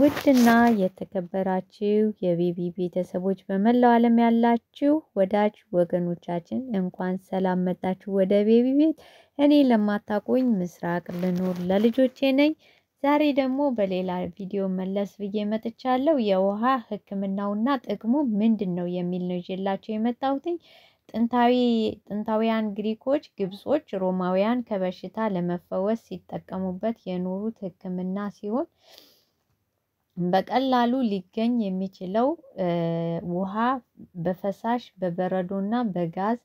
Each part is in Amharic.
ውድና የተከበራችሁ የቢቢ ቤተሰቦች በመላው ዓለም ያላችሁ ወዳጅ ወገኖቻችን እንኳን ሰላም መጣችሁ ወደ ቤቢ ቤት። እኔ ለማታቆኝ ምስራቅ ልኖር ለልጆቼ ነኝ። ዛሬ ደግሞ በሌላ ቪዲዮ መለስ ብዬ መጥቻለሁ። የውሃ ሕክምናውና ጥቅሙ ምንድን ነው የሚል ነው ይዤላቸው የመጣሁትኝ። ጥንታዊ ጥንታውያን ግሪኮች፣ ግብጾች፣ ሮማውያን ከበሽታ ለመፈወስ ሲጠቀሙበት የኖሩት ሕክምና ሲሆን በቀላሉ ሊገኝ የሚችለው ውሃ በፈሳሽ በበረዶና በጋዝ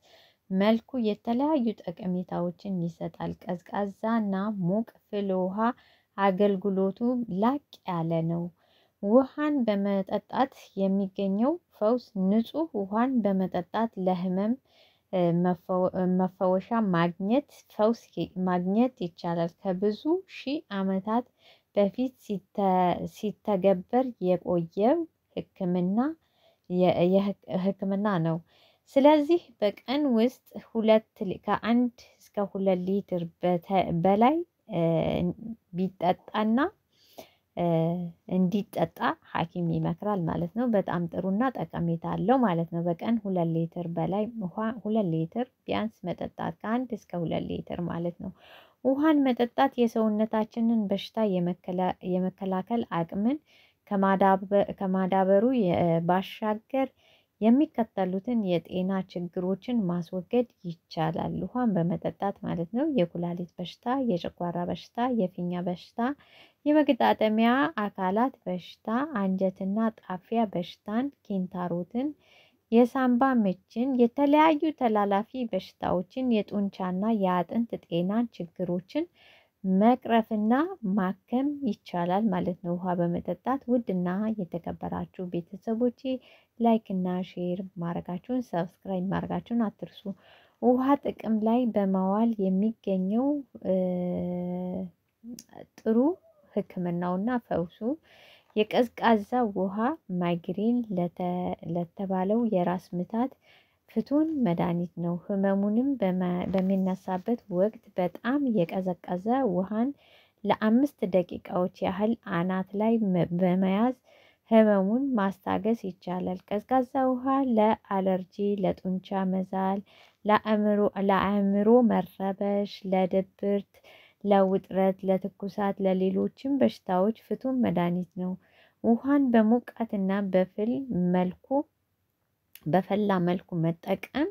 መልኩ የተለያዩ ጠቀሜታዎችን ይሰጣል። ቀዝቃዛ እና ሙቅ ፍል ውሃ አገልግሎቱ ላቅ ያለ ነው። ውሃን በመጠጣት የሚገኘው ፈውስ ንጹህ ውሃን በመጠጣት ለህመም መፈወሻ ማግኘት ፈውስ ማግኘት ይቻላል። ከብዙ ሺህ አመታት በፊት ሲተገበር የቆየው ህክምና ነው። ስለዚህ በቀን ውስጥ ሁለት ከአንድ እስከ ሁለት ሊትር በላይ ቢጠጣና እንዲጠጣ ሐኪም ይመክራል ማለት ነው። በጣም ጥሩና ጠቀሜታ አለው ማለት ነው። በቀን ሁለት ሊትር በላይ ውሃ ሁለት ሊትር ቢያንስ መጠጣት ከአንድ እስከ ሁለት ሊትር ማለት ነው። ውሃን መጠጣት የሰውነታችንን በሽታ የመከላከል አቅምን ከማዳበሩ ባሻገር የሚከተሉትን የጤና ችግሮችን ማስወገድ ይቻላል። ውሃን በመጠጣት ማለት ነው። የኩላሊት በሽታ፣ የጨጓራ በሽታ፣ የፊኛ በሽታ የመገጣጠሚያ አካላት በሽታ፣ አንጀትና ጣፊያ በሽታን፣ ኪንታሮትን፣ የሳምባ ምችን፣ የተለያዩ ተላላፊ በሽታዎችን፣ የጡንቻና የአጥንት ጤና ችግሮችን መቅረፍና ማከም ይቻላል ማለት ነው፣ ውሃ በመጠጣት ውድና የተከበራችሁ ቤተሰቦቼ ላይክና ሼር ማድረጋችሁን ሰብስክራይብ ማድረጋችሁን አትርሱ። ውሃ ጥቅም ላይ በማዋል የሚገኘው ጥሩ ሕክምናውና ፈውሱ የቀዝቃዛ ውሃ ማይግሪን ለተባለው የራስ ምታት ፍቱን መድኃኒት ነው። ህመሙንም በሚነሳበት ወቅት በጣም የቀዘቀዘ ውሃን ለአምስት ደቂቃዎች ያህል አናት ላይ በመያዝ ህመሙን ማስታገስ ይቻላል። ቀዝቃዛ ውሃ ለአለርጂ፣ ለጡንቻ መዛል፣ ለአእምሮ መረበሽ፣ ለድብርት ለውጥረት፣ ለትኩሳት፣ ለሌሎችም በሽታዎች ፍቱን መድኃኒት ነው። ውሃን በሞቃትና በፍል መልኩ በፈላ መልኩ መጠቀም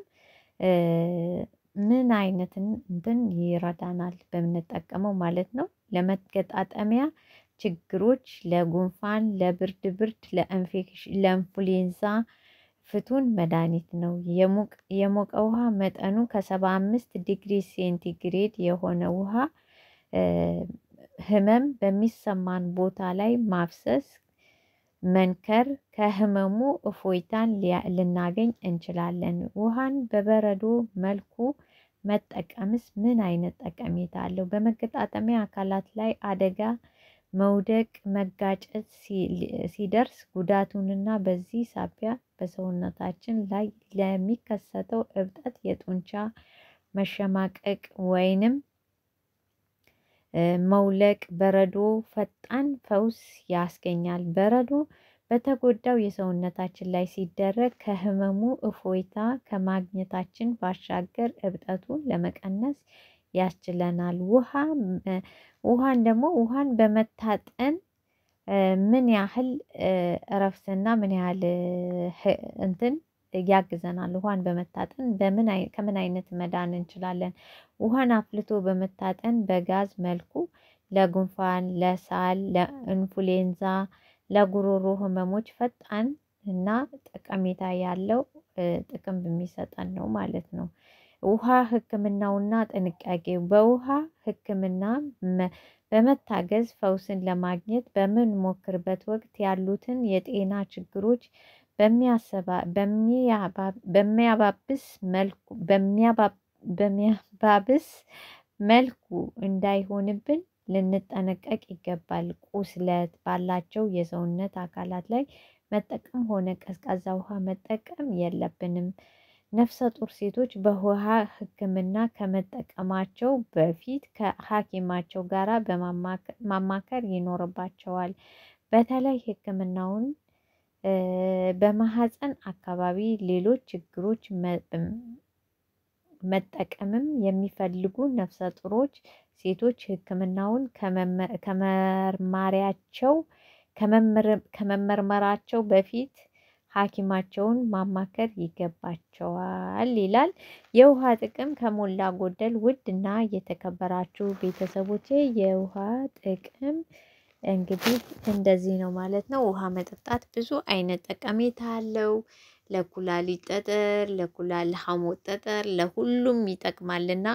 ምን አይነት እንትን ይረዳናል በምንጠቀመው ማለት ነው። ለመገጣጠሚያ ችግሮች፣ ለጉንፋን፣ ለብርድ ብርድ፣ ለኢንፍሉዌንዛ ፍቱን መድኃኒት ነው። የሞቀ ውሃ መጠኑ ከሰባ አምስት ዲግሪ ሴንቲግሬድ የሆነ ውሃ ህመም በሚሰማን ቦታ ላይ ማፍሰስ መንከር ከህመሙ እፎይታን ልናገኝ እንችላለን። ውሃን በበረዶ መልኩ መጠቀምስ ምን አይነት ጠቀሜታ አለው? በመገጣጠሚያ አካላት ላይ አደጋ መውደቅ መጋጨት ሲደርስ ጉዳቱንና በዚህ ሳቢያ በሰውነታችን ላይ ለሚከሰተው እብጠት የጡንቻ መሸማቀቅ ወይንም መውለቅ በረዶ ፈጣን ፈውስ ያስገኛል። በረዶ በተጎዳው የሰውነታችን ላይ ሲደረግ ከህመሙ እፎይታ ከማግኘታችን ባሻገር እብጠቱን ለመቀነስ ያስችለናል። ውሃ ውሃን ደግሞ ውሃን በመታጠን ምን ያህል እረፍትና ምን ያህል እንትን ያግዘናል። ውሃን በመታጠን ከምን አይነት መዳን እንችላለን? ውሃን አፍልቶ በመታጠን በጋዝ መልኩ ለጉንፋን፣ ለሳል፣ ለኢንፍሉዌንዛ፣ ለጉሮሮ ህመሞች ፈጣን እና ጠቀሜታ ያለው ጥቅም የሚሰጠን ነው ማለት ነው። ውሃ ህክምናውና ጥንቃቄ በውሃ ህክምና በመታገዝ ፈውስን ለማግኘት በምንሞክርበት ወቅት ያሉትን የጤና ችግሮች በሚያባብስ መልኩ በሚያባብስ መልኩ እንዳይሆንብን ልንጠነቀቅ ይገባል። ቁስለት ባላቸው የሰውነት አካላት ላይ መጠቀም ሆነ ቀዝቃዛ ውሃ መጠቀም የለብንም። ነፍሰ ጡር ሴቶች በውሃ ሕክምና ከመጠቀማቸው በፊት ከሐኪማቸው ጋር በማማከር ይኖርባቸዋል። በተለይ ሕክምናውን በማህፀን አካባቢ ሌሎች ችግሮች መጠቀምም የሚፈልጉ ነፍሰ ጡሮች ሴቶች ሕክምናውን ከመርማሪያቸው ከመመርመራቸው በፊት ሐኪማቸውን ማማከር ይገባቸዋል ይላል። የውሃ ጥቅም ከሞላ ጎደል ውድ እና የተከበራችሁ ቤተሰቦቼ የውሃ ጥቅም እንግዲህ እንደዚህ ነው ማለት ነው። ውሃ መጠጣት ብዙ አይነት ጠቀሜታ አለው። ለኩላሊት ጠጠር፣ ለኩላል ሐሞት ጠጠር፣ ለሁሉም ይጠቅማልና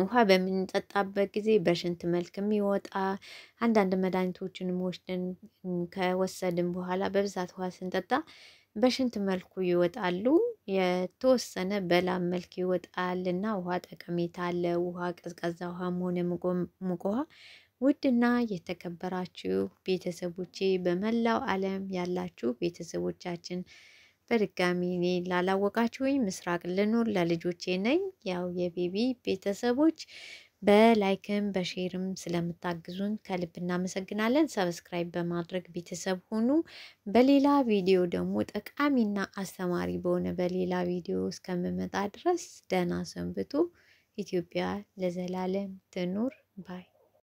ውሃ በምንጠጣበት ጊዜ በሽንት መልክ የሚወጣ አንዳንድ መድኃኒቶችን ወስደን ከወሰድን በኋላ በብዛት ውሃ ስንጠጣ በሽንት መልኩ ይወጣሉ። የተወሰነ በላም መልክ ይወጣልና ውሃ ጠቀሜታ አለ። ውሃ ቀዝቃዛ ውሃ መሆነ ሙቅ ውሃ ውድና የተከበራችሁ ቤተሰቦቼ በመላው ዓለም ያላችሁ ቤተሰቦቻችን በድጋሚ እኔ ላላወቃችሁኝ ምስራቅ ልኑር ለልጆቼ ነኝ። ያው የቤቢ ቤተሰቦች በላይክም በሼርም ስለምታግዙን ከልብ እናመሰግናለን። ሰብስክራይብ በማድረግ ቤተሰብ ሁኑ። በሌላ ቪዲዮ ደግሞ ጠቃሚና አስተማሪ በሆነ በሌላ ቪዲዮ እስከምመጣ ድረስ ደህና ሰንብቱ። ኢትዮጵያ ለዘላለም ትኑር ባይ